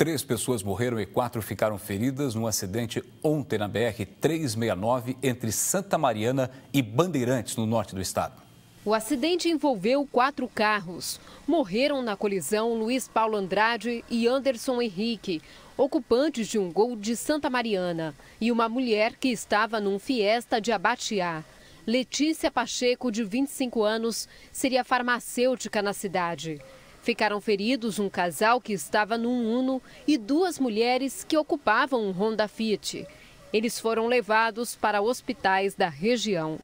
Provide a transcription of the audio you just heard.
Três pessoas morreram e quatro ficaram feridas num acidente ontem na BR-369 entre Santa Mariana e Bandeirantes, no norte do estado. O acidente envolveu quatro carros. Morreram na colisão Luiz Paulo Andrade e Anderson Henrique, ocupantes de um gol de Santa Mariana, e uma mulher que estava num Fiesta de Abatiá. Letícia Pacheco, de 25 anos, seria farmacêutica na cidade. Ficaram feridos um casal que estava num Uno e duas mulheres que ocupavam um Honda Fit. Eles foram levados para hospitais da região.